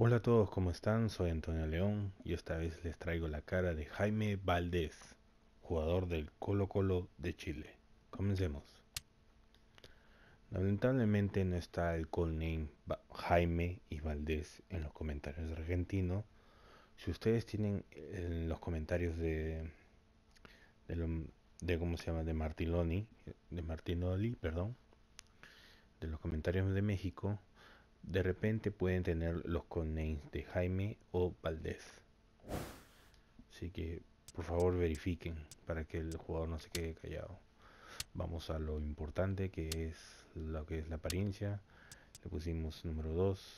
Hola a todos, ¿cómo están? Soy Antonio León y esta vez les traigo la cara de Jaime Valdés, jugador del Colo Colo de Chile. Comencemos. Lamentablemente no está el call name Jaime y Valdés en los comentarios de Argentino. Si ustedes tienen en eh, los comentarios de, de, cómo se llama de Martinoli, de Martinoli, perdón, de los comentarios de México, de repente pueden tener los connames de Jaime o Valdez, Así que por favor verifiquen para que el jugador no se quede callado. Vamos a lo importante que es lo que es la apariencia. Le pusimos número 2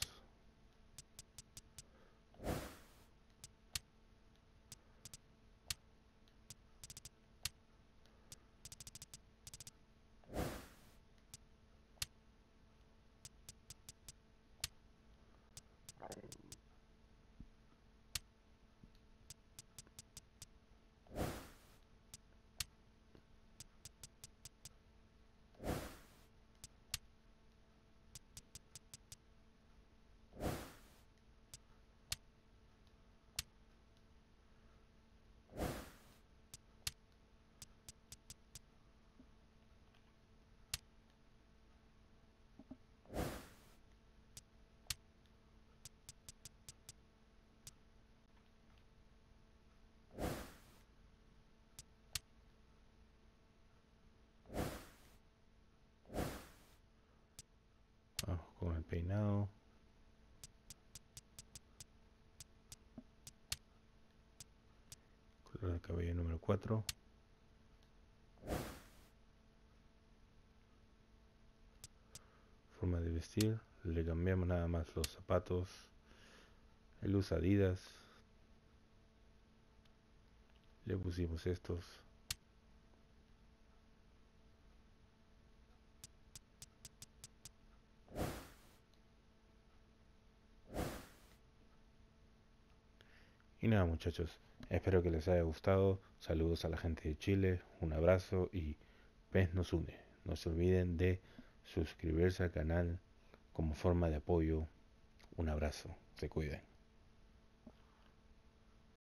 con el peinado. Color de cabello número 4. Forma de vestir. Le cambiamos nada más los zapatos. el Adidas. Le pusimos estos. Y nada muchachos, espero que les haya gustado. Saludos a la gente de Chile, un abrazo y PES nos une. No se olviden de suscribirse al canal como forma de apoyo. Un abrazo, se cuiden.